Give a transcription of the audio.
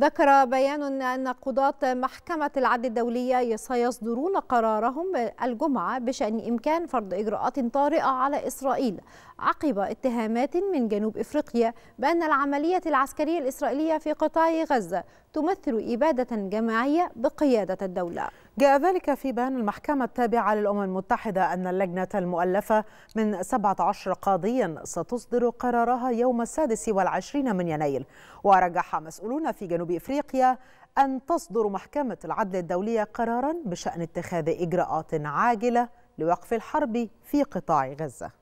ذكر بيان أن قضاة محكمة العدل الدولية سيصدرون قرارهم الجمعة بشأن إمكان فرض إجراءات طارئة على إسرائيل عقب اتهامات من جنوب إفريقيا بأن العملية العسكرية الإسرائيلية في قطاع غزة تمثل إبادة جماعية بقيادة الدولة جاء ذلك في بيان المحكمة التابعة للأمم المتحدة أن اللجنة المؤلفة من 17 قاضيا ستصدر قرارها يوم السادس والعشرين من يناير ورجح مسؤولون في جنوب إفريقيا أن تصدر محكمة العدل الدولية قرارا بشأن اتخاذ إجراءات عاجلة لوقف الحرب في قطاع غزة